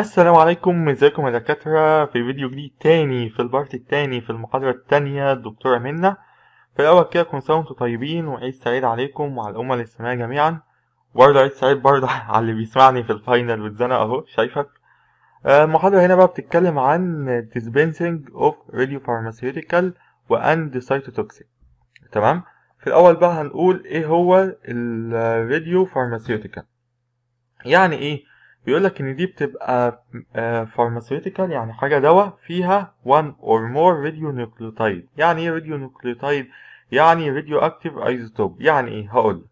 السلام عليكم ازيكم يا دكاترة في فيديو جديد تاني في البارت التاني في المحاضرة التانية الدكتورة منة في الأول كده كون سنة طيبين وعيد سعيد عليكم وعلى الأمة الإسلامية جميعا وبرضه عيد سعيد برضه على اللي بيسمعني في الفاينل واتزنق أهو شايفك آه، المحاضرة هنا بقى بتتكلم عن dispensing of pharmaceutical and cytotoxic تمام في الأول بقى هنقول إيه هو الراديو فارماسيوتيكال يعني إيه بيقول لك ان دي بتبقى فارماسيوتيكال آه، يعني حاجه دواء فيها one or more radionucleotide يعني ايه radionucleotide يعني radioactive isotope يعني ايه هقول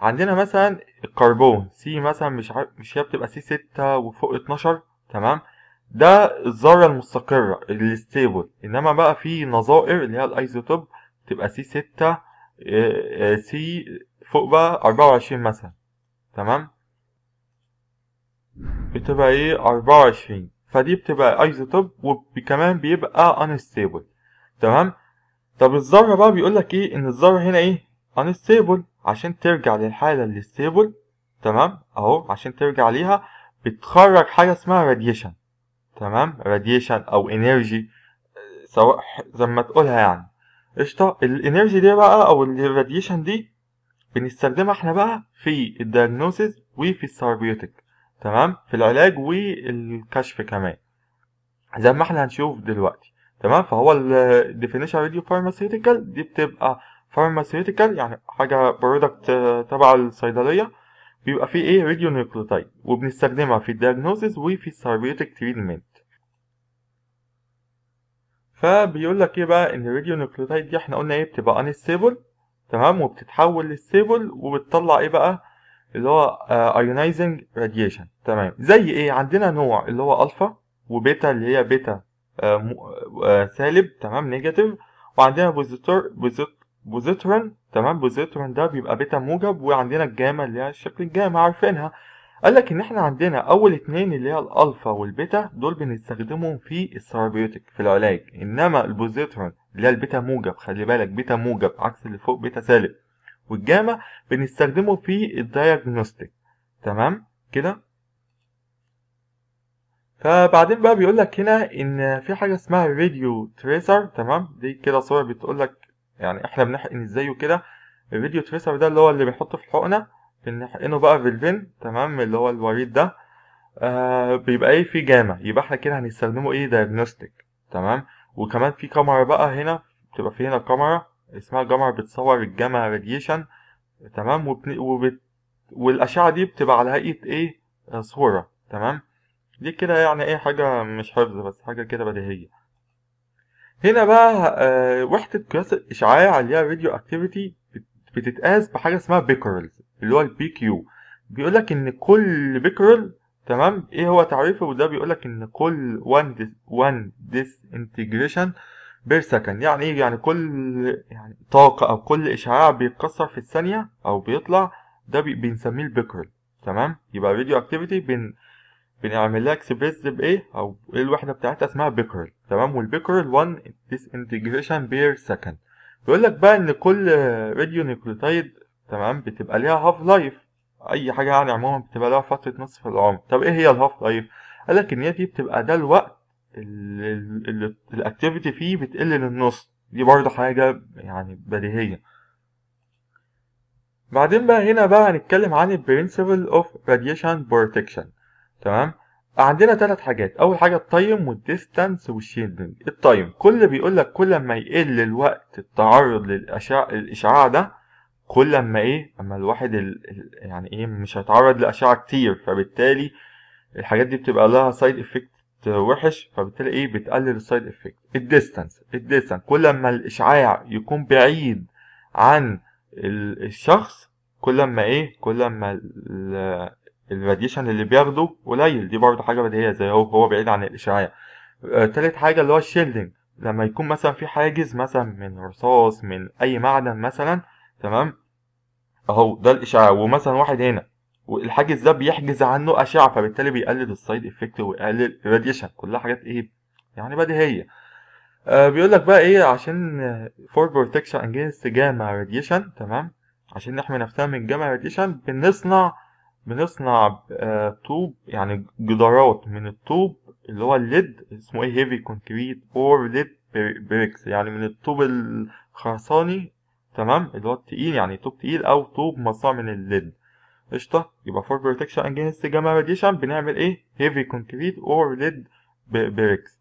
عندنا مثلا الكربون سي مثلا مش عارف مش هي بتبقى سي 6 وفوق 12 تمام ده الذره المستقره الستيبل انما بقى في نظائر اللي هي الايزوتوب تبقى سي 6 سي فوق بقى 24 مثلا تمام بتبقى ايه 24 فدي بتبقى ايزوتوب وكمان بيبقى انستيبل تمام طب الذره بقى بيقول لك ايه ان الذره هنا ايه انستيبل عشان ترجع للحاله ستيبل تمام اهو عشان ترجع ليها بتخرج حاجه اسمها راديشن تمام راديشن او انرجي سواء زي ما تقولها يعني قشطه الانرجي دي بقى او الراديشن دي بنستخدمها احنا بقى في الدايجنوسيس وفي الثيرابيوتيك تمام في العلاج والكشف كمان زي ما احنا هنشوف دلوقتي تمام فهو الديفينيشن راديو فارماسيوتيكال دي بتبقى فارماسيوتيكال يعني حاجه برودكت آه، تبع الصيدليه بيبقى فيه ايه راديو نيوكليوتيد وبنستخدمها في الدياجنوستس وفي الثيرابيوتيك تريتمنت فبيقول لك ايه بقى ان الراديو نيوكليوتيد دي احنا قلنا ايه بتبقى انستيبل تمام وبتتحول لستيبل وبتطلع ايه بقى اللي هو ايونايزنج آه، راديشن تمام زي ايه عندنا نوع اللي هو الفا وبيتا اللي هي بيتا آه، آه، سالب تمام نيجاتيف وعندنا بوزيتور بوزيت بوزيترون تمام بوزيترون ده بيبقى بيتا موجب وعندنا الجاما اللي هي الشكل الجاما عارفينها قال لك ان احنا عندنا اول اتنين اللي هي الالفا والبيتا دول بنستخدمهم في الثيرابيوتيك في العلاج انما البوزيترون اللي هي البيتا موجب خلي بالك بيتا موجب عكس اللي فوق بيتا سالب والجاما بنستخدمه في الدياجنوستيك تمام كده فبعدين بقى بيقول لك هنا ان في حاجه اسمها فيديو تريسر تمام دي كده صوره بتقول لك يعني احنا بنحقن ازاي وكده الفيديو تريسر ده اللي هو اللي بنحطه في الحقنه بنحقنه بقى في الفين تمام اللي هو الوريد ده آه بيبقى ايه في جاما يبقى احنا كده هنستخدمه ايه دياجنوستيك تمام وكمان في كاميرا بقى هنا بتبقى في هنا كاميرا اسمها جامعه بتصور الجاما راديشن تمام وبت... والاشعه دي بتبقى على هيئه ايه آه، صوره تمام دي كده يعني ايه حاجه مش حفظ بس حاجه كده بديهيه هنا بقى آه وحده قياس الاشعاع اللي هي راديو اكتيفيتي بتتقاس بحاجه اسمها بيكرلز اللي هو البي كيو بيقول لك ان كل بيكرل تمام ايه هو تعريفه وده بيقول لك ان كل 1 ديس انتجريشن بير سكند يعني ايه يعني كل يعني طاقة او كل اشعاع بيتكسر في الثانية او بيطلع ده بنسميه البيكرل تمام يبقى راديو اكتيفيتي بن بنعمل لها اكسبريس بايه او ايه الوحدة بتاعتها اسمها بيكرل تمام والبيكرل 1 ديسانتجريشن بير سكند بيقول لك بقى ان كل راديو نيوكليوتايد تمام بتبقى ليها هاف لايف اي حاجة يعني عموما بتبقى لها فترة نصف العمر طب ايه هي الهاف لايف قال لك ان هي دي بتبقى ده الوقت الاكتيفيتي فيه بتقل للنص دي برضه حاجة يعني بديهية بعدين بقى هنا بقى هنتكلم عن البرنسبل اوف راديشن بروتكشن تمام عندنا تلات حاجات اول حاجه التايم والديستانس والشيلدنج التايم كل بيقول لك كل ما يقل الوقت التعرض للاشعاع الاشعاع ده كل ما ايه اما الواحد الـ يعني ايه مش هيتعرض لاشعه كتير فبالتالي الحاجات دي بتبقى لها سايد افكت وحش فبالتالي ايه بتقلل السايد افكت الديستانس الديستانس كل ما الاشعاع يكون بعيد عن الشخص كل ما ايه كل ما الراديشن اللي بياخده قليل دي برضه حاجه بديهيه زي هو هو بعيد عن الاشعاع آه، تالت حاجه اللي هو الشيلدنج لما يكون مثلا في حاجز مثلا من رصاص من اي معدن مثلا تمام اهو ده الاشعاع ومثلا واحد هنا والحاجز ده بيحجز عنه اشعه فبالتالي بيقلل السايد افكت ويقلل الراديشن كلها حاجات ايه يعني بديهيه آه بيقول لك بقى ايه عشان فور بروتكشن اجينست جاما راديشن تمام عشان نحمي نفسنا من جاما راديشن بنصنع بنصنع آه طوب يعني جدارات من الطوب اللي هو الليد اسمه ايه هيفي كونكريت اور ليد بريكس يعني من الطوب الخرساني تمام اللي هو التقيل يعني طوب تقيل او طوب مصنوع من الليد قشطه يبقى فور بروتكشن اجينست جاما راديشن بنعمل ايه هيفي كونكريت اور ليد بريكس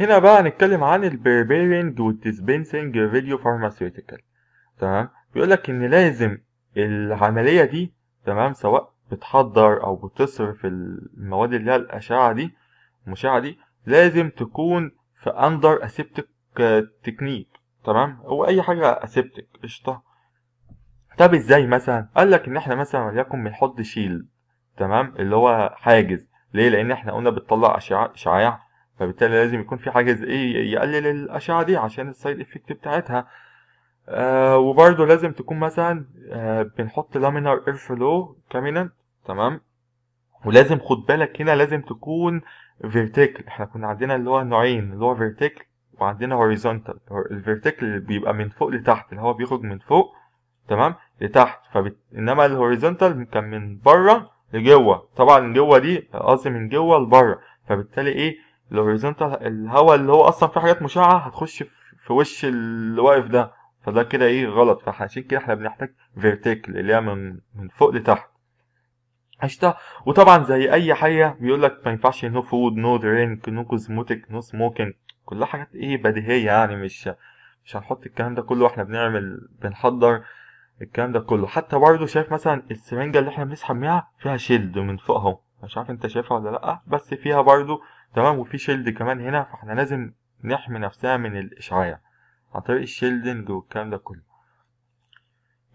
هنا بقى هنتكلم عن البريبيرنج والديسبنسنج فيديو فارماسيوتيكال تمام بيقول لك ان لازم العمليه دي تمام سواء بتحضر او بتصرف المواد اللي هي الاشعه دي المشعه دي لازم تكون في اندر اسيبتك تكنيك تمام او اي حاجه اسيبتك قشطه طب ازاي مثلا قال لك ان احنا مثلا وليكن بنحط شيلد تمام اللي هو حاجز ليه لان احنا قلنا بتطلع اشعاع اشعاع فبالتالي لازم يكون في حاجز ايه يقلل الاشعه دي عشان السايد افكت بتاعتها آه وبرده لازم تكون مثلا آه بنحط لامينار اير فلو كامينانت تمام ولازم خد بالك هنا لازم تكون فيرتيكال احنا كنا عندنا اللي هو نوعين اللي هو فيرتيكال وعندنا هوريزونتال اللي بيبقى من فوق لتحت اللي هو بيخرج من فوق تمام لتحت فبت... انما الهوريزونتال كان من بره لجوه طبعا جوه دي قصدي من جوه لبره فبالتالي ايه الهوريزونتال الهواء اللي هو اصلا فيه حاجات مشعه هتخش في وش اللي واقف ده فده كده ايه غلط فعشان كده احنا بنحتاج فيرتيكال اللي هي من من فوق لتحت قشطه وطبعا زي اي حاجه بيقول لك ما ينفعش نو فود نو درينك نو كوزموتيك نو سموكينج كلها حاجات ايه بديهيه يعني مش مش هنحط الكلام ده كله واحنا بنعمل بنحضر الكلام ده كله حتى برضه شايف مثلا السرنجة اللي احنا بنسحب منها فيها شيلد من فوق اهو مش عارف انت شايفها ولا لا بس فيها برضه تمام وفي شيلد كمان هنا فاحنا لازم نحمي نفسنا من الاشعاع عن طريق الشيلدنج والكلام ده كله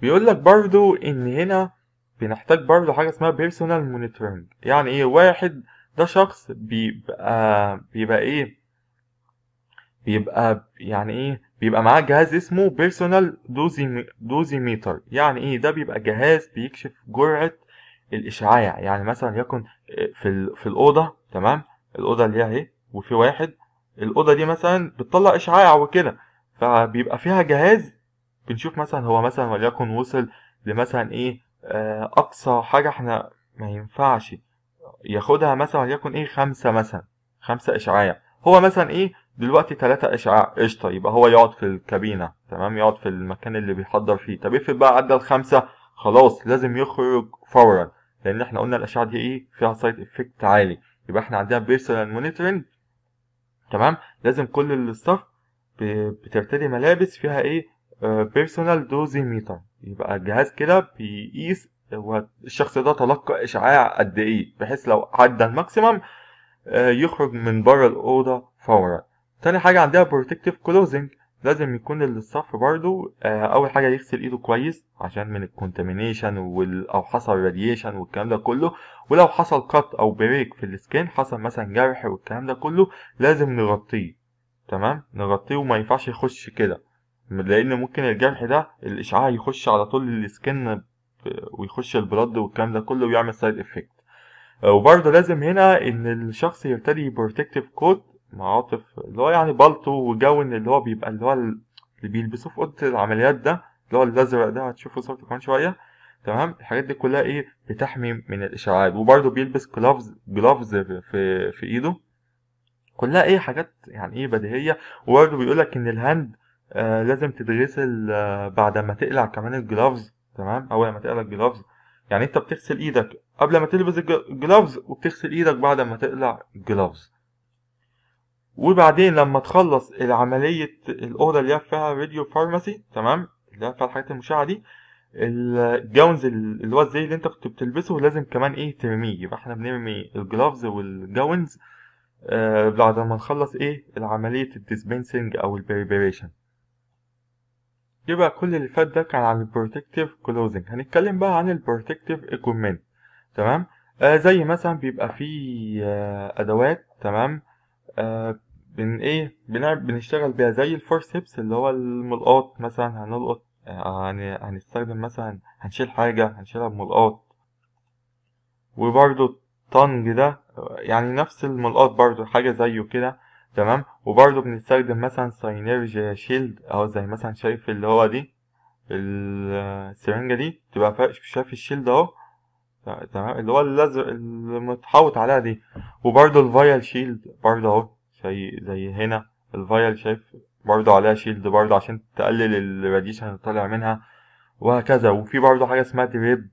بيقول لك برضه ان هنا بنحتاج برضه حاجه اسمها بيرسونال مونيتورنج يعني ايه واحد ده شخص بيبقى بيبقى ايه بيبقى يعني ايه بيبقى معاه جهاز اسمه بيرسونال دوزيميتر يعني ايه ده بيبقى جهاز بيكشف جرعه الاشعاع يعني مثلا يكون في في الاوضه تمام الاوضه اللي هي اهي وفي واحد الاوضه دي مثلا بتطلع اشعاع وكده فبيبقى فيها جهاز بنشوف مثلا هو مثلا وليكن وصل لمثلا ايه آه، اقصى حاجه احنا ما ينفعش ياخدها مثلا وليكن ايه خمسة مثلا خمسة اشعاع هو مثلا ايه دلوقتي 3 اشعاع قشطه يبقى هو يقعد في الكابينه تمام يقعد في المكان اللي بيحضر فيه طب افرض بقى عدى الخمسه خلاص لازم يخرج فورا لان احنا قلنا الاشعه دي ايه فيها سايد افكت عالي يبقى احنا عندنا بيرسونال مونيتورنج تمام لازم كل الصف بترتدي ملابس فيها ايه بيرسونال دوزي ميتر يبقى جهاز كده بيقيس هو الشخص ده تلقى اشعاع قد ايه بحيث لو عدى الماكسيمم آه، يخرج من بره الاوضه فورا تاني حاجة عندها بروتكتيف كلوزنج لازم يكون الصف برضو آه، أول حاجة يغسل إيده كويس عشان من الكونتامينيشن أو حصل راديشن والكلام ده كله ولو حصل كات أو بريك في السكين حصل مثلا جرح والكلام ده كله لازم نغطيه تمام نغطيه وما ينفعش يخش كده لأن ممكن الجرح ده الإشعاع يخش على طول السكين آه، ويخش البلد والكلام ده كله ويعمل سايد افكت آه، وبرضه لازم هنا ان الشخص يرتدي بروتكتيف كوت معاطف اللي هو يعني بالطو وجو ان اللي هو بيبقى اللي هو اللي بيلبسوه في اوضه العمليات ده اللي هو الازرق ده هتشوفه صورته كمان شويه تمام الحاجات دي كلها ايه بتحمي من الاشعاعات وبرده بيلبس جلافز جلافز في في ايده كلها ايه حاجات يعني ايه بديهيه وبرده بيقولك ان الهاند آه لازم تتغسل آه بعد ما تقلع كمان الجلافز تمام اول ما تقلع الجلافز يعني انت بتغسل ايدك قبل ما تلبس الجلافز وبتغسل ايدك بعد ما تقلع الجلافز وبعدين لما تخلص العملية الأوضة اللي فيها راديو فارماسي تمام اللي فيها الحاجات المشعة دي الجاونز اللي هو الزي اللي انت كنت بتلبسه لازم كمان ايه ترميه يبقى احنا بنرمي الجلافز والجاونز آه بعد ما نخلص ايه العملية الديسبنسنج او البريبريشن يبقى كل اللي فات ده كان عن البروتكتيف كلوزنج هنتكلم بقى عن البروتكتيف ايكويبمنت تمام آه زي مثلا بيبقى فيه آه ادوات تمام آه بن ايه بنعمل بنشتغل بيها زي الفورسيبس اللي هو الملقاط مثلا هنلقط يعني هنستخدم مثلا هنشيل حاجة هنشيلها بملقاط وبرده الطنج ده يعني نفس الملقاط برده حاجة زيه كده تمام وبرده بنستخدم مثلا ساينيرج شيلد اهو زي مثلا شايف اللي هو دي السرنجة دي تبقى شايف الشيلد اهو تمام اللي هو الازرق متحوط عليها دي وبرده الفايال شيلد برده اهو زي زي هنا الفايل شايف برضه عليها شيلد برضه عشان تقلل الراديشن اللي طالع منها وهكذا وفي برضه حاجة اسمها تريب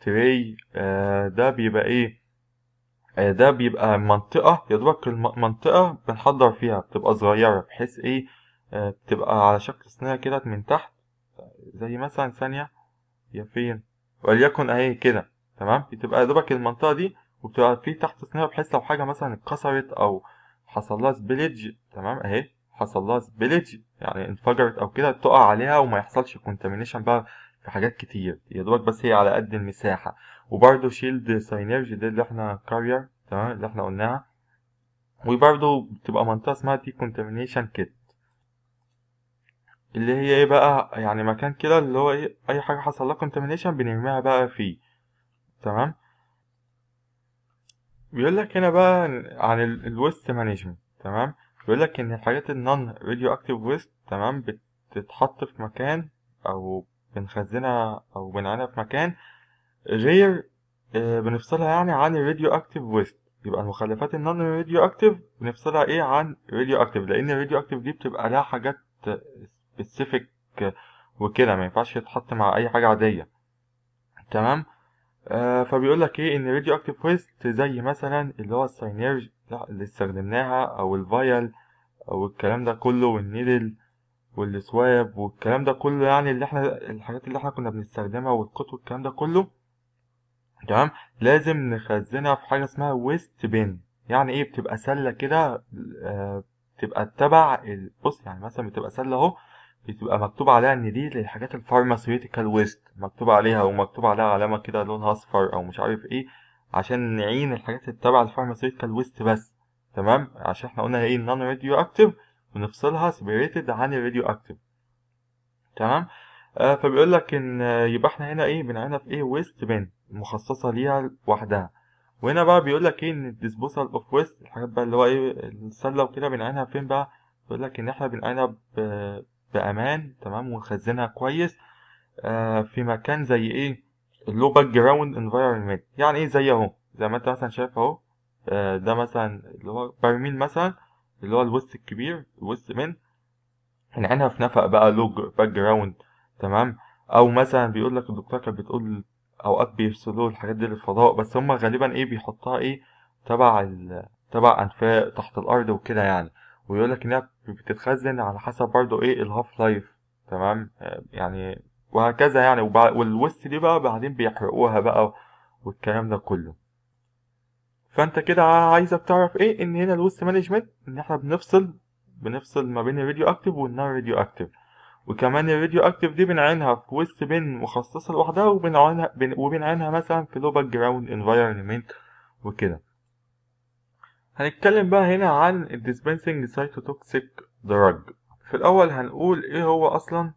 تري آه ده بيبقى ايه آه ده بيبقى منطقة يا دوبك المنطقة بنحضر فيها بتبقى صغيرة بحيث ايه آه بتبقى على شكل صينية كده من تحت زي مثلا ثانية يا فين وليكن اهي كده تمام بتبقى يا دوبك المنطقة دي وبتبقى في تحت صينية بحيث لو حاجة مثلا اتكسرت او حصل لها سبيلج تمام اهي حصل لها سبيلج يعني انفجرت او كده تقع عليها وما يحصلش كونتامينيشن بقى في حاجات كتير يا دوبك بس هي على قد المساحه وبرده شيلد ساينيرج دي اللي احنا كارير تمام اللي احنا قلناها وبرده بتبقى منطقه اسمها تي كونتامينيشن كيت اللي هي ايه بقى يعني مكان كده اللي هو ايه اي حاجه حصل لها كونتامينيشن بنرميها بقى فيه تمام بيقول لك هنا بقى عن الويست مانجمنت تمام بيقول لك ان الحاجات النون راديو اكتيف ويست تمام بتتحط في مكان او بنخزنها او بنعينها في مكان غير آه، بنفصلها يعني عن الراديو اكتيف ويست يبقى المخلفات النون راديو اكتيف بنفصلها ايه عن راديو اكتيف لان الراديو اكتيف دي بتبقى لها حاجات سبيسيفيك وكده ما ينفعش تتحط مع اي حاجه عاديه تمام آه فبيقول لك ايه ان الراديو اكتيف ويست زي مثلا اللي هو الساينيرج اللي استخدمناها او الفايل او الكلام ده كله والنيدل والسواب والكلام ده كله يعني اللي احنا الحاجات اللي احنا كنا بنستخدمها والقطو والكلام ده كله تمام لازم نخزنها في حاجه اسمها ويست بين يعني ايه بتبقى سله كده آه بتبقى تبع بص يعني مثلا بتبقى سله اهو بتبقى مكتوب عليها ان دي للحاجات الفارماسيوتيكال ويست مكتوب عليها ومكتوب عليها علامه كده لونها اصفر او مش عارف ايه عشان نعين الحاجات التابعة للفارماسيوتيكال ويست بس تمام عشان احنا قلنا ايه النون راديو اكتيف ونفصلها سبيريتد عن الراديو اكتيف تمام آه فبيقول لك ان يبقى احنا هنا ايه بنعينها في ايه ويست بين مخصصه ليها لوحدها وهنا بقى بيقول لك ايه ان الديسبوسال اوف ويست الحاجات بقى اللي هو ايه السله وكده بنعينها فين بقى بيقول لك ان احنا بنعينها بامان تمام ونخزنها كويس آه في مكان زي ايه اللو باك جراوند انفايرمنت يعني ايه زي اهو زي ما انت مثلا شايف اهو آه، ده مثلا اللي هو برميل مثلا اللي هو الوسط الكبير الوسط من هنعينها في نفق بقى لو باك جراوند تمام او مثلا بيقول لك الدكتور كانت بتقول اوقات بيرسلوا الحاجات دي للفضاء بس هما غالبا ايه بيحطها ايه تبع تبع انفاق تحت الارض وكده يعني ويقول لك انها بتتخزن على حسب برضو ايه الهاف لايف تمام يعني وهكذا يعني والوست دي بقى بعدين بيحرقوها بقى والكلام ده كله فانت كده عايزك تعرف ايه ان هنا الوست مانجمنت ان احنا بنفصل بنفصل ما بين الراديو اكتف والنار راديو اكتف وكمان الراديو اكتف دي بنعينها في وست بين مخصصه لوحدها وبنعينها وبنعينها مثلا في لو باك جراوند انفايرمنت وكده هنتكلم بقى هنا عن الديسبنسنج سايتوتوكسيك دراج في الاول هنقول ايه هو اصلا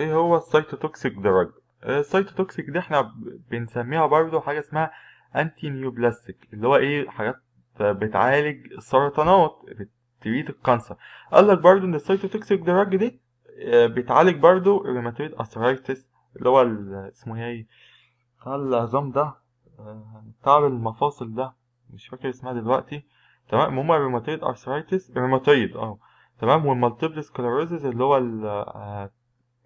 ايه هو السايتوتوكسيك دراج السايتوتوكسيك دي احنا بنسميها برضو حاجه اسمها انتي نيوبلاستيك اللي هو ايه حاجات بتعالج السرطانات بتريد الكانسر قال لك برضو ان السايتوتوكسيك دراج دي آه، بتعالج برضو الروماتويد اثرايتس اللي هو اسمه ايه بتاع العظام ده آه، بتاع المفاصل ده مش فاكر اسمها دلوقتي تمام المهم الروماتويد ارثرايتس الروماتويد اه تمام والمالتيبل سكلروزز اللي هو آه،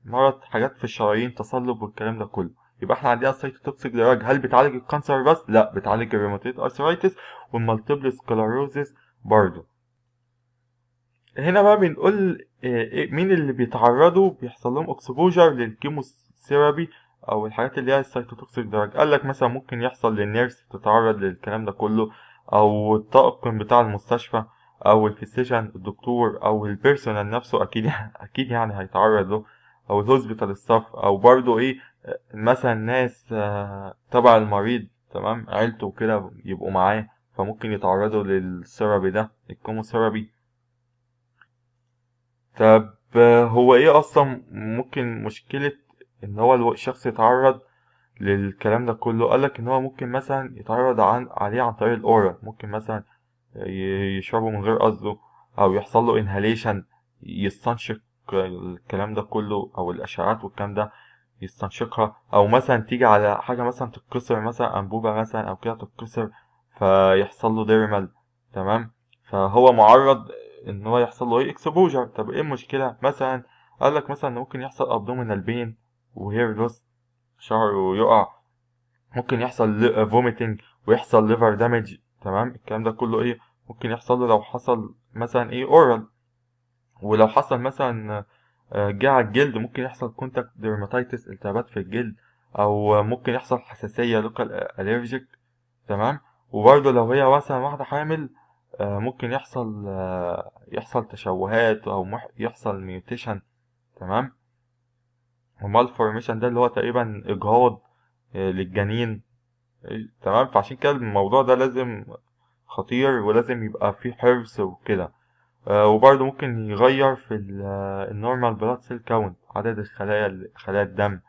مرض حاجات في الشرايين تصلب والكلام ده كله يبقى احنا عندنا سايتوتوكسيك دراج هل بتعالج الكانسر بس لا بتعالج الروماتويد ارثرايتس والمالتيبل سكلروزز برضه هنا بقى بنقول آه، إيه، مين اللي بيتعرضوا بيحصل لهم اكسبوجر للكيموثيرابي او الحاجات اللي هي السيتوتوكسيك دراج قال لك مثلا ممكن يحصل للنيرس تتعرض للكلام ده كله او الطاقم بتاع المستشفى او الفيسيشن الدكتور او البيرسونال نفسه اكيد يعني اكيد يعني هيتعرض له او الهوسبيتال الصف او برضه ايه مثلا ناس آه، تبع المريض تمام عيلته وكده يبقوا معاه فممكن يتعرضوا للثيرابي ده الكيموثيرابي طب آه، هو ايه اصلا ممكن مشكلة ان هو الشخص يتعرض للكلام ده كله قال لك ان هو ممكن مثلا يتعرض عن عليه عن طريق الاورا ممكن مثلا يشربه من غير قصده او يحصل له انهاليشن يستنشق الكلام ده كله او الاشعاعات والكلام ده يستنشقها او مثلا تيجي على حاجه مثلا تتكسر مثلا انبوبه مثلا او كده تتكسر فيحصل له ديرمال تمام فهو معرض ان هو يحصل له ايه اكسبوجر طب ايه المشكله مثلا قال لك مثلا ممكن يحصل ابدومينال بين لوس شعره يقع ممكن يحصل فوميتنج ويحصل ليفر دامج تمام الكلام ده كله ايه ممكن يحصل له لو حصل مثلا ايه اورال ولو حصل مثلا آه، جاع الجلد ممكن يحصل كونتاكت ديرماتيتس التهابات في الجلد او ممكن يحصل حساسيه لوكال اليرجيك تمام وبرضه لو هي مثلا واحده حامل آه، ممكن يحصل آه، يحصل تشوهات او يحصل ميوتيشن تمام malformation ده اللي هو تقريبا إجهاض آه، للجنين تمام فعشان كده الموضوع ده لازم خطير ولازم يبقى فيه حرص وكده آه، وبرضه ممكن يغير في النورمال بلاد سيل كاونت عدد الخلايا خلايا الدم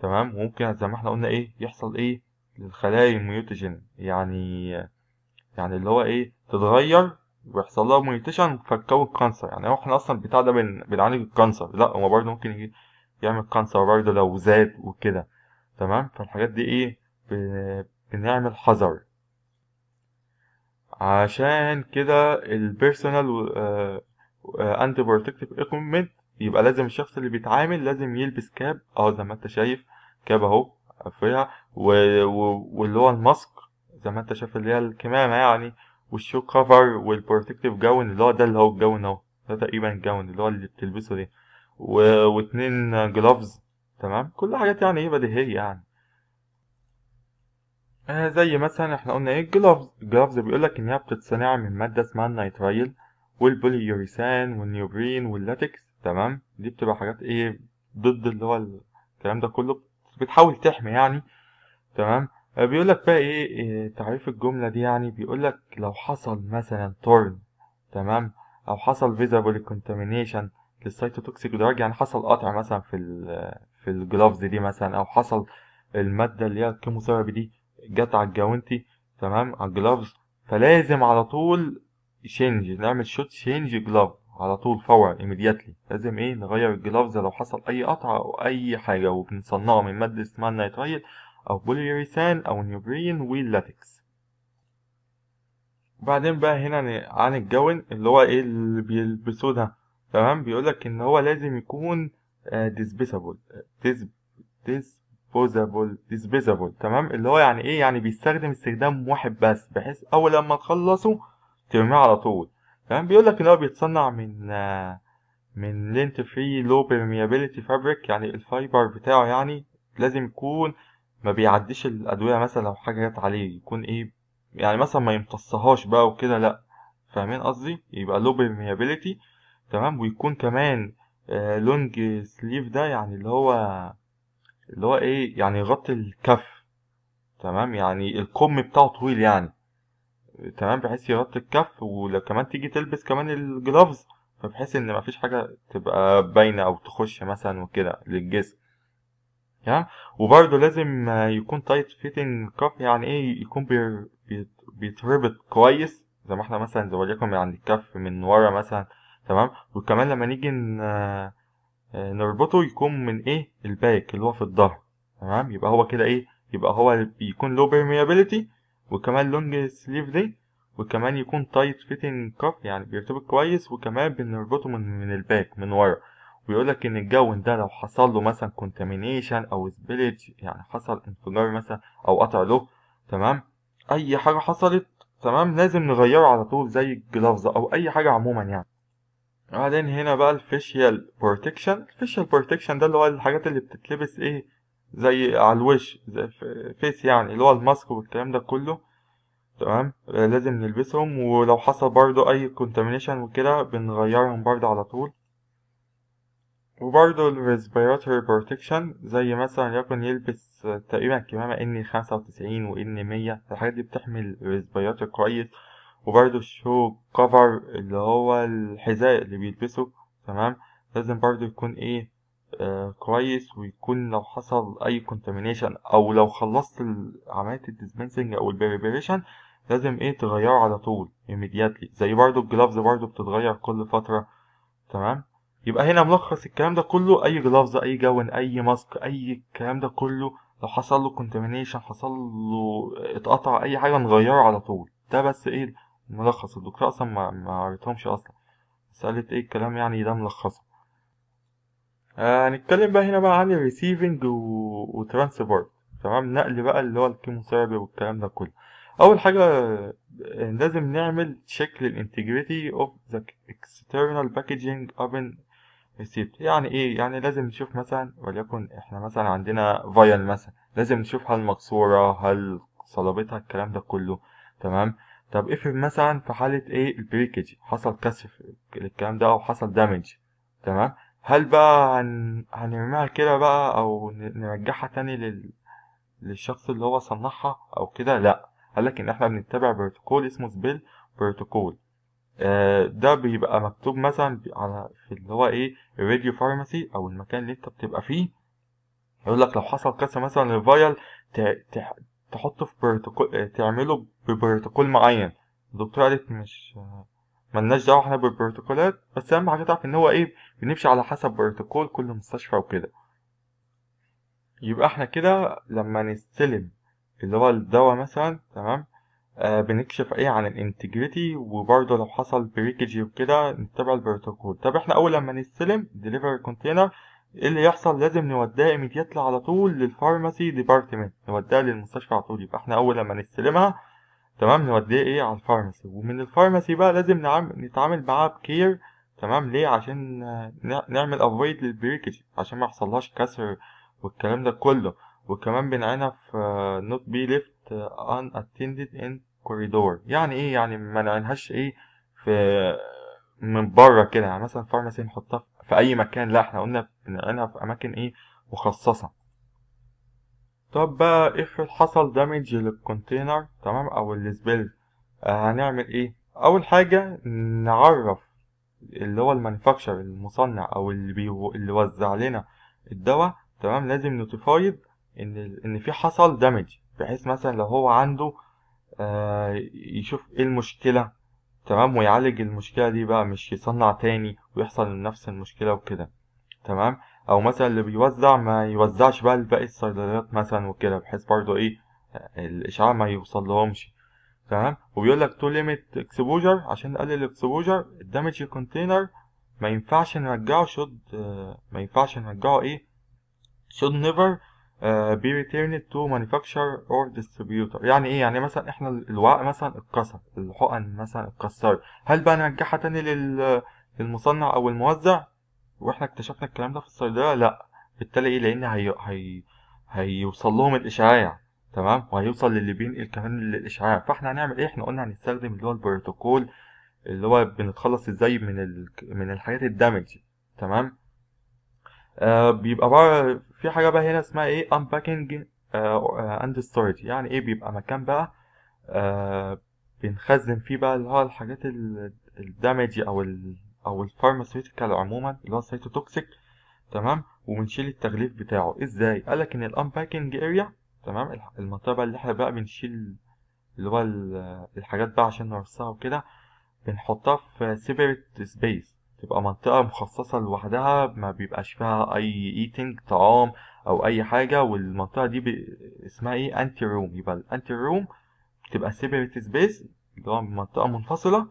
تمام وممكن زي ما احنا قلنا ايه يحصل ايه للخلايا الميوتجين يعني يعني اللي هو ايه تتغير ويحصل لها ميوتيشن فتكون كانسر يعني هو احنا اصلا بتاع ده بنعالج الكانسر لا هو برضه ممكن يجي يعمل كانسر برضه لو زاد وكده تمام فالحاجات دي ايه بنعمل حذر عشان كده البيرسونال انتي بروتكتيف ايكومنت يبقى لازم الشخص اللي بيتعامل لازم يلبس كاب اه زي ما انت شايف كاب اهو فيها واللي هو الماسك زي ما انت شايف اللي هي الكمامه يعني والشو كفر والبروتكتيف جاون اللي هو ده اللي هو الجاون اهو ده تقريبا الجاون اللي هو اللي بتلبسه ده و... واتنين جلافز تمام كل حاجات يعني ايه بديهية يعني آه زي مثلا احنا قلنا ايه الجلافز الجلافز بيقولك ان هي بتتصنع من مادة اسمها النيترايل والبوليوريسان والنيوبرين واللاتكس تمام دي بتبقى حاجات ايه ضد اللي هو الكلام ده كله بتحاول تحمي يعني تمام آه، بيقول بيقولك بقى ايه, إيه تعريف الجملة دي يعني بيقولك لو حصل مثلا تورن تمام او حصل فيزابل كونتامينيشن للسيتوتوكسيك دراج يعني حصل قطع مثلا في في الجلافز دي مثلا او حصل الماده اللي هي الكيموثيرابي دي جت على الجوانتي تمام على الجلافز فلازم على طول شينج نعمل شوت شينج جلاف على طول فورا immediately لازم ايه نغير الجلافز لو حصل اي قطع او اي حاجه وبنصنعه من ماده اسمها النيتريل او بوليوريثان او نيوبرين واللاتكس وبعدين بقى هنا عن الجون اللي هو ايه اللي بيلبسوه ده تمام بيقولك ان هو لازم يكون ديسبيسابل ديسبوزابل ديسبيسابل تمام اللي هو يعني ايه يعني بيستخدم استخدام واحد بس بحيث اول لما تخلصه ترميه على طول تمام بيقولك ان هو بيتصنع من آه، من لينت فري لو بيرميابيليتي فابريك يعني الفايبر بتاعه يعني لازم يكون ما بيعديش الادويه مثلا لو حاجه جت عليه يكون ايه يعني مثلا ما يمتصهاش بقى وكده لا فاهمين قصدي يبقى لو بيرميابيليتي تمام ويكون كمان آه، لونج سليف ده يعني اللي هو اللي هو ايه يعني يغطي الكف تمام يعني الكم بتاعه طويل يعني تمام بحيث يغطي الكف ولو كمان تيجي تلبس كمان الجلافز فبحيث ان مفيش حاجه تبقى باينه او تخش مثلا وكده للجسم تمام وبرده لازم آه، يكون تايت فيتنج كف يعني ايه يكون بيتربط كويس زي ما احنا مثلا زي وليكم يعني الكف من ورا مثلا تمام وكمان لما نيجي آه، نربطه يكون من ايه الباك اللي هو في الظهر تمام يبقى هو كده ايه يبقى هو يكون لو بيرميابيليتي وكمان لونج سليف دي وكمان يكون تايت فيتنج كاف يعني بيرتبط كويس وكمان بنربطه من من الباك من ورا ويقولك ان الجو ده لو حصل له مثلا كونتامينيشن او سبيلج يعني حصل انفجار مثلا او قطع له تمام اي حاجه حصلت تمام لازم نغيره على طول زي الجلافز او اي حاجه عموما يعني بعدين هنا بقى الفيشيال بروتكشن الفيشيال بروتكشن ده اللي هو الحاجات اللي بتتلبس ايه زي على الوش زي فيس يعني اللي هو الماسك والكلام ده كله تمام آه، لازم نلبسهم ولو حصل برضو اي كونتامينيشن وكده بنغيرهم برضو على طول وبرضو الريسبيراتوري بروتكشن زي مثلا يكون يلبس آه، تقريبا كمامة ان خمسة وتسعين وان مية الحاجات دي بتحمي الريسبيراتور كويس وبرده الشو كفر اللي هو الحذاء اللي بيلبسه تمام لازم برضه يكون ايه آه كويس ويكون لو حصل اي كونتامينيشن او لو خلصت عمليه الديسبنسنج او البريبريشن لازم ايه تغيره على طول immediately زي برضه الجلافز برضه بتتغير كل فتره تمام يبقى هنا ملخص الكلام ده كله اي جلافز اي جون اي ماسك اي الكلام ده كله لو حصل له كونتامينيشن حصل له اتقطع اي حاجه نغيره على طول ده بس ايه ملخص الدكتورة أصلا ما, ما قريتهمش أصلا سالت إيه الكلام يعني ده ملخصه هنتكلم آه، بقى هنا بقى عن الريسيفنج وترانسبورت تمام نقل بقى اللي هو الكيموثيرابي والكلام ده كله اول حاجه آه، لازم نعمل تشيك للانتجريتي اوف ذا اكسترنال باكجينج اوفن ريسيبت يعني ايه يعني لازم نشوف مثلا وليكن احنا مثلا عندنا فايل مثلا لازم نشوف هل مكسوره هل صلابتها الكلام ده كله تمام طب افرض مثلا في حالة ايه البريكج حصل كسر الكلام ده او حصل دامج تمام هل بقى هن... هنرميها كده بقى او نرجعها تاني لل... للشخص اللي هو صنعها او كده لا قالك ان احنا بنتبع بروتوكول اسمه سبيل بروتوكول آه ده بيبقى مكتوب مثلا على في اللي هو ايه الراديو فارماسي او المكان اللي انت بتبقى فيه يقول لك لو حصل كسر مثلا للفايل ت... ت... تحطه في بروتوكول آه، تعمله ببروتوكول معين الدكتورة قالت مش ملناش دعوة احنا بالبروتوكولات بس أهم حاجة تعرف إن هو إيه بنمشي على حسب بروتوكول كل مستشفى وكده يبقى احنا كده لما نستلم اللي هو الدواء مثلا تمام آه بنكشف ايه عن الانتجريتي وبرضه لو حصل بريكج وكده نتبع البروتوكول طب احنا اول لما نستلم ديليفر كونتينر ايه اللي يحصل لازم نوديها ايميديتلي على طول للفارماسي ديبارتمنت نوديها للمستشفى على طول يبقى احنا اول لما نستلمها تمام نوديه ايه, إيه على الفارماسي ومن الفارماسي بقى لازم نعمل نتعامل معاه بكير تمام ليه عشان نعمل افويد للبريكج عشان ما يحصلهاش كسر والكلام ده كله وكمان بنعينها في نوت بي ليفت ان اتندد ان كوريدور يعني ايه يعني ما نعينهاش ايه في من بره كده يعني مثلا فارماسي نحطها في اي مكان لا احنا قلنا بنعينها في اماكن ايه مخصصه طب بقى افرض إيه حصل دامج للكونتينر تمام او السبيل آه هنعمل ايه اول حاجة نعرف اللي هو المانيفاكتشر المصنع او اللي بيو... اللي وزع لنا الدواء تمام لازم نوتيفايد ان ان في حصل دامج بحيث مثلا لو هو عنده آه يشوف ايه المشكلة تمام ويعالج المشكلة دي بقى مش يصنع تاني ويحصل نفس المشكلة وكده تمام او مثلا اللي بيوزع ما يوزعش بقى لباقي الصيدليات مثلا وكده بحيث برضو ايه الاشعاع ما يوصل لهمش تمام وبيقول لك تو ليميت اكسبوجر عشان نقلل الاكسبوجر الدامج كونتينر ما ينفعش نرجعه شود ما ينفعش نرجعه ايه شود نيفر بي ريتيرند تو مانيفاكتشر اور ديستريبيوتر يعني ايه يعني مثلا احنا الوعاء مثلا اتكسر الحقن مثلا اتكسرت هل بقى نرجعها تاني للمصنع او الموزع واحنا اكتشفنا الكلام ده في الصيدلة لا بالتالي ايه لان هي... هي... هيوصل لهم الاشعاع تمام وهيوصل للي بينقل كمان الاشعاع فاحنا هنعمل ايه احنا قلنا هنستخدم اللي هو البروتوكول اللي هو بنتخلص ازاي من ال... من الحاجات الدامج تمام آه بيبقى بقى في حاجه بقى هنا اسمها ايه unpacking اند آه، ستورج يعني ايه بيبقى مكان بقى آه بنخزن فيه بقى اللي هو الحاجات الدامج او ال... او الفارماسيوتيكال عموما اللي هو السيتوتوكسيك تمام وبنشيل التغليف بتاعه ازاي قالك ان الانباكنج اريا تمام المنطقه بقى اللي احنا بقى بنشيل اللي هو الحاجات بقى عشان نرصها وكده بنحطها في سيبريت سبيس تبقى منطقة مخصصة لوحدها ما بيبقاش فيها أي ايتنج طعام أو أي حاجة والمنطقة دي اسمها ايه أنتي روم يبقى الأنتي روم بتبقى سيبريت سبيس اللي هو منطقة منفصلة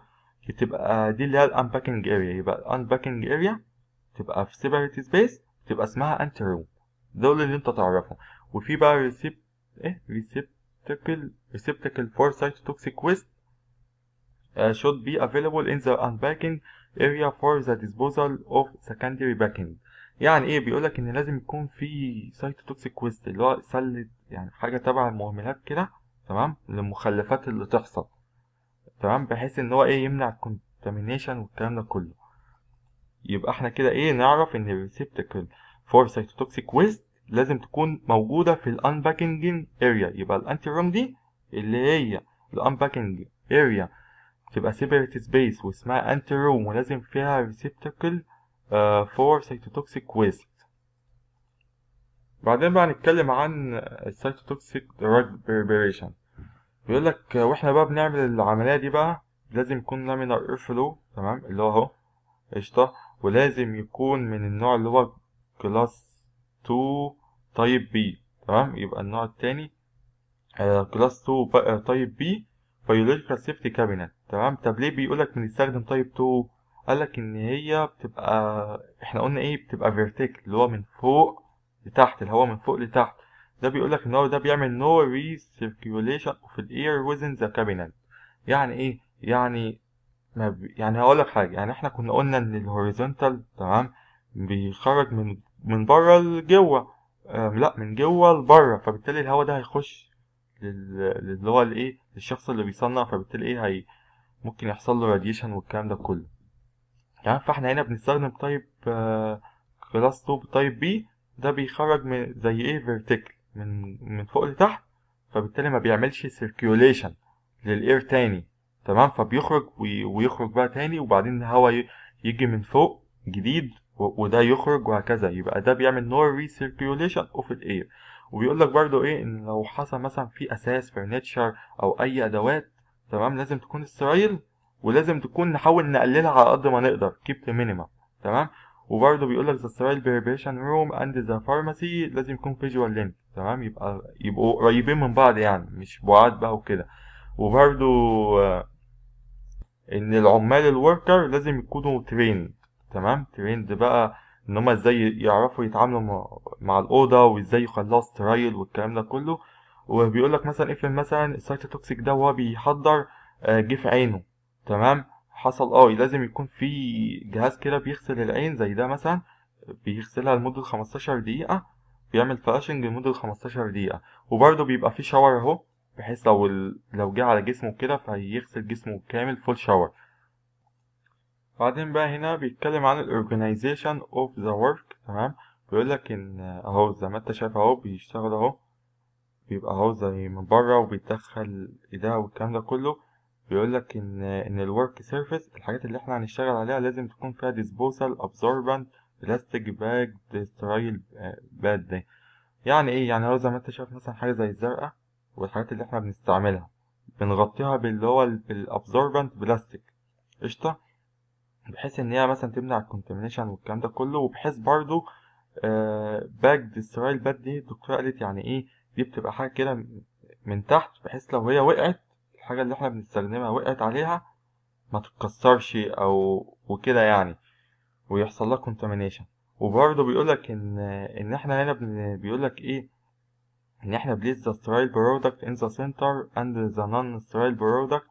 بتبقى دي اللي هي الانباكينج اريا يبقى الانباكينج اريا تبقى في سيبريت سبيس تبقى اسمها انت روم دول اللي انت تعرفهم وفي بقى ريسيب ايه ريسيبتكل ريسيبتكل فور سايت توكسيك ويست should be available in the unpacking area for the disposal of secondary packing يعني ايه بيقولك ان لازم يكون في سايت توكسيك ويست اللي هو سله يعني حاجه تبع المهملات كده تمام للمخلفات اللي تحصل تمام بحيث ان هو ايه يمنع الكونتامينيشن والكلام ده كله يبقى احنا كده ايه نعرف ان الريسبتكل فور سيتوتوكسيك ويست لازم تكون موجوده في الانباكنج اريا يبقى الانتي روم دي اللي هي الانباكنج اريا تبقى سيبريت سبيس واسمها انتي روم ولازم فيها ريسبتكل فور سيتوتوكسيك ويست بعدين بقى هنتكلم عن السيتوتوكسيك دراج بريبريشن بيقول لك واحنا بقى بنعمل العملية دي بقى لازم يكون لامينار اير فلو تمام اللي هو اهو قشطة ولازم يكون من النوع اللي هو كلاس 2 تايب بي تمام يبقى النوع التاني آه، كلاس 2 آه، تايب بي بيولوجيكال سيفتي كابينت تمام طب ليه بيقولك بنستخدم تايب 2 قالك ان هي بتبقى احنا قلنا ايه بتبقى فيرتيكال اللي هو من فوق لتحت الهواء من فوق لتحت ده بيقول لك ان هو ده بيعمل نو ري سيركيوليشن اوف الاير ويزن ذا كابينت يعني ايه يعني ما بي... يعني هقول لك حاجه يعني احنا كنا قلنا ان الهوريزونتال تمام بيخرج من من بره لجوه آه، لا من جوه لبره فبالتالي الهواء ده هيخش اللي هو الايه للشخص اللي بيصنع فبالتالي ايه هي ممكن يحصل له راديشن والكلام ده كله تمام فاحنا هنا بنستخدم طيب كلاس 2 تايب بي ده بيخرج من زي ايه فيرتيكال من من فوق لتحت فبالتالي ما بيعملش سيركيوليشن للاير تاني تمام فبيخرج ويخرج بقى تاني وبعدين الهواء يجي من فوق جديد وده يخرج وهكذا يبقى ده بيعمل نور ريسيركيوليشن اوف الاير وبيقول لك برده ايه ان لو حصل مثلا في اساس فرنتشر او اي ادوات تمام لازم تكون السرايل ولازم تكون نحاول نقللها على قد ما نقدر كيب the مينيمم تمام وبرضه بيقول لك ذا سرايل بريبريشن روم اند ذا فارماسي لازم يكون فيجوال لينك تمام يبقى يبقوا قريبين من بعض يعني مش بعاد بقى وكده وبرده آه، ان العمال الوركر لازم يكونوا تريند تمام تريند بقى ان هما ازاي يعرفوا يتعاملوا مع, الاوضه وازاي يخلوها سترايل والكلام ده كله وبيقول لك مثلا افرض مثلا السايت توكسيك ده وهو بيحضر جه آه، في عينه تمام حصل اه لازم يكون في جهاز كده بيغسل العين زي ده مثلا بيغسلها لمدة 15 دقيقة بيعمل فلاشنج لمدة 15 دقيقة وبرده بيبقى فيه شاور اهو بحيث لو ال... لو جه على جسمه كده فهيغسل جسمه كامل فول شاور بعدين بقى هنا بيتكلم عن الاورجنايزيشن organization of the work تمام بيقول لك ان اهو زي ما انت شايف اهو بيشتغل اهو بيبقى اهو زي من بره وبيدخل ايديه والكلام ده كله بيقول لك ان ان الورك سيرفيس الحاجات اللي احنا هنشتغل عليها لازم تكون فيها disposal absorbent بلاستيك باج سترايل باد ده يعني ايه يعني لو زي ما انت شايف مثلا حاجه زي الزرقاء والحاجات اللي احنا بنستعملها بنغطيها باللي هو بالابزوربنت بلاستيك قشطه بحيث ان هي مثلا تمنع الكونتامينيشن والكلام ده كله وبحيث برضو آه باجد باد دي قالت يعني ايه دي بتبقى حاجه كده من تحت بحيث لو هي وقعت الحاجه اللي احنا بنستخدمها وقعت عليها ما تتكسرش او وكده يعني ويحصل لها كونتامينيشن وبرضه بيقول لك ان ان احنا هنا بيقول لك ايه ان احنا بليز ذا سترايل برودكت ان ذا سنتر اند ذا نون سترايل برودكت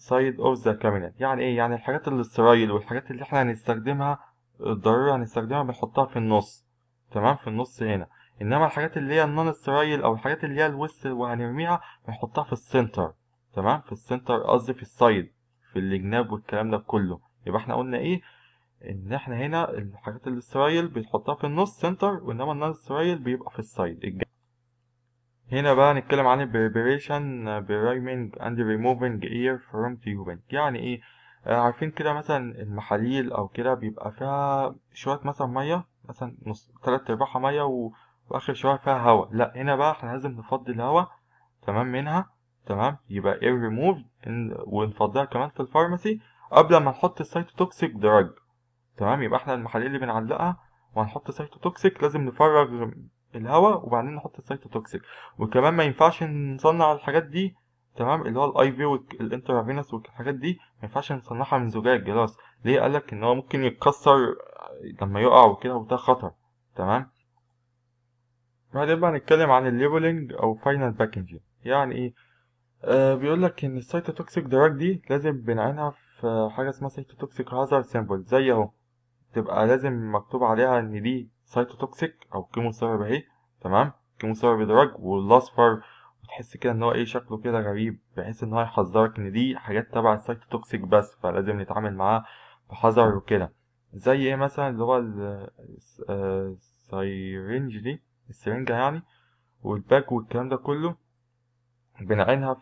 سايد اوف ذا كابينت يعني ايه يعني الحاجات الاسترايل والحاجات اللي احنا هنستخدمها الضروري هنستخدمها بنحطها في النص تمام في النص هنا انما الحاجات اللي هي النون سترايل او الحاجات اللي هي الوسط وهنرميها بنحطها في السنتر تمام في السنتر قصدي في السايد في الجناب والكلام ده كله يبقى احنا قلنا ايه ان احنا هنا الحاجات السترايل بنحطها في النص سنتر وانما النص استرايل بيبقى في السايد الجنب هنا بقى هنتكلم عن البريبريشن برايمنج اند ريموفنج اير فروم تيوبنج يعني ايه آه، عارفين كده مثلا المحاليل او كده بيبقى فيها شويه مثلا ميه مثلا نص تلات ارباعها ميه و... واخر شويه فيها هواء لا هنا بقى احنا لازم نفضي الهواء تمام منها تمام يبقى اير ريموف ونفضيها كمان في الفارماسي قبل ما نحط السيتوتوكسيك دراج تمام يبقى احنا المحاليل اللي بنعلقها وهنحط سيتوتوكسيك لازم نفرغ الهواء وبعدين نحط السيتوتوكسيك وكمان ما ينفعش نصنع الحاجات دي تمام اللي هو الاي في والانترافينس والحاجات دي ما ينفعش نصنعها من زجاج جلاس ليه قالك ان هو ممكن يتكسر لما يقع وكده وده خطر تمام بعدين بقى نتكلم عن الليبلنج او فاينل باكجينج يعني ايه آه بيقول لك ان السيتوتوكسيك دراج دي لازم بنعينها في في حاجة اسمها سيتوتوكسيك هازارد سيمبل زي اهو تبقى لازم مكتوب عليها ان دي سيتوتوكسيك او كيمو سبب اهي تمام كيمو سبب دراج والاصفر وتحس كده ان هو ايه شكله كده غريب بحيث ان هو يحذرك ان دي حاجات تبع السيتوتوكسيك بس فلازم نتعامل معاها بحذر وكده زي ايه مثلا اللي هو السيرنج آه، دي السرنجة يعني والباك والكلام ده كله بنعينها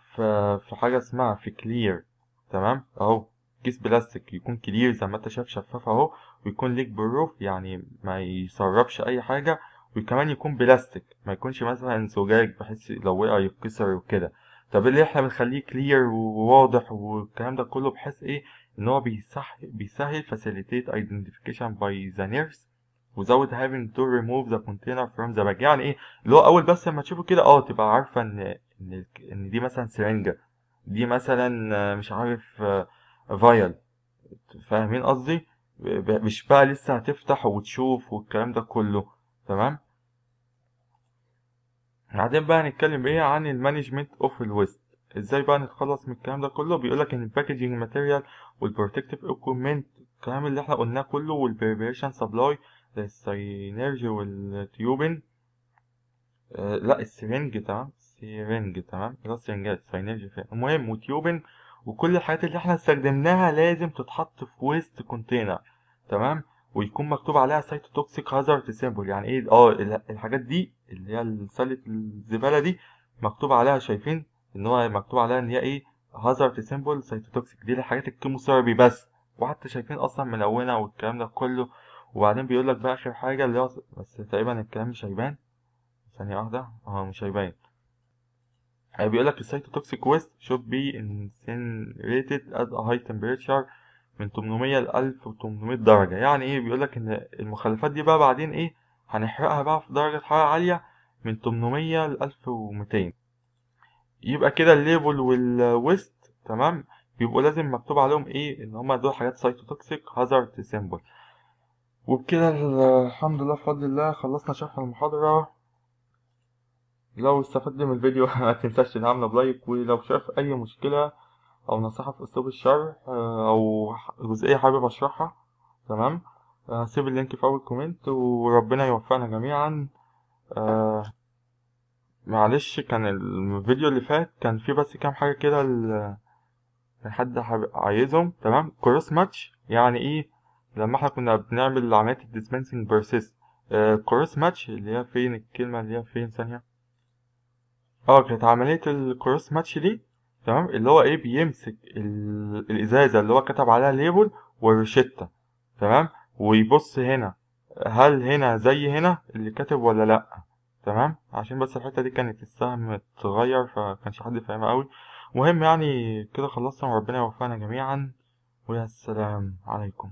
في حاجة اسمها في كلير تمام اهو كيس بلاستيك يكون كبير زي ما انت شايف شفاف اهو ويكون ليك بروف يعني ما يسربش اي حاجه وكمان يكون بلاستيك ما يكونش مثلا زجاج بحيث لو وقع يتكسر وكده طب اللي احنا بنخليه كلير وواضح والكلام ده كله بحيث ايه ان هو بيسهل فاسيليتيت ايدنتيفيكيشن باي ذا نيرس وزود هافينج تو ريموف ذا كونتينر فروم ذا باج يعني ايه اللي هو اول بس لما تشوفه كده اه تبقى عارفه ان ان دي مثلا سرنجه دي مثلا مش عارف فايل فاهمين قصدي مش بقى لسه هتفتح وتشوف والكلام ده كله تمام بعدين بقى هنتكلم ايه عن المانجمنت اوف الويست ازاي بقى نتخلص من الكلام ده كله بيقولك ان الباكجينج ماتيريال والبروتكتيف ايكويبمنت الكلام اللي احنا قلناه كله والبريبريشن سبلاي السينرجي والتيوبن آه لا السرنج تمام السرنج تمام لا السرنجات سينرجي المهم وتيوبن وكل الحاجات اللي احنا استخدمناها لازم تتحط في ويست كونتينر تمام ويكون مكتوب عليها سايت توكسيك هازارد سيمبل يعني ايه اه الحاجات دي اللي هي سله الزباله دي مكتوب عليها شايفين ان هو مكتوب عليها ان هي ايه هازارد سيمبل سايتوتوكسيك دي الحاجات الكيموثيرابي بس وحتى شايفين اصلا ملونه والكلام ده كله وبعدين بيقول لك بقى اخر حاجه اللي هو بس تقريبا الكلام مش هيبان ثانيه واحده اه مش هيبان هي يعني بيقول لك السيتوتوكسيك ويست should be incinerated at a high temperature من 800 ل 1800 درجة يعني ايه بيقول لك ان المخلفات دي بقى بعدين ايه هنحرقها بقى في درجة حرارة عالية من 800 ل 1200 يبقى كده الليبل والويست تمام بيبقوا لازم مكتوب عليهم ايه ان هما دول حاجات سيتوتوكسيك هازارد سيمبل وبكده الحمد لله بفضل الله خلصنا شرح المحاضرة لو استفدت من الفيديو ما تنساش تدعمنا بلايك ولو شاف اي مشكلة او نصيحة في اسلوب الشرح آه، او جزئية حابب اشرحها تمام هسيب آه، اللينك في اول كومنت وربنا يوفقنا جميعا آه، معلش كان الفيديو اللي فات كان فيه بس كام حاجة كده لحد حد عايزهم تمام كروس ماتش يعني ايه لما احنا كنا بنعمل عملية الديسبنسنج بيرسيست كروس ماتش اللي هي فين الكلمة اللي هي فين ثانية اه كانت عملية الكروس ماتش دي تمام اللي هو ايه بيمسك ال- الازازة اللي هو كتب عليها ليبل والروشتة تمام ويبص هنا هل هنا زي هنا اللي كاتب ولا لأ تمام عشان بس الحتة دي كانت السهم اتغير فكانش حد فاهمها قوي مهم يعني كده خلصنا وربنا يوفقنا جميعا ويا السلام عليكم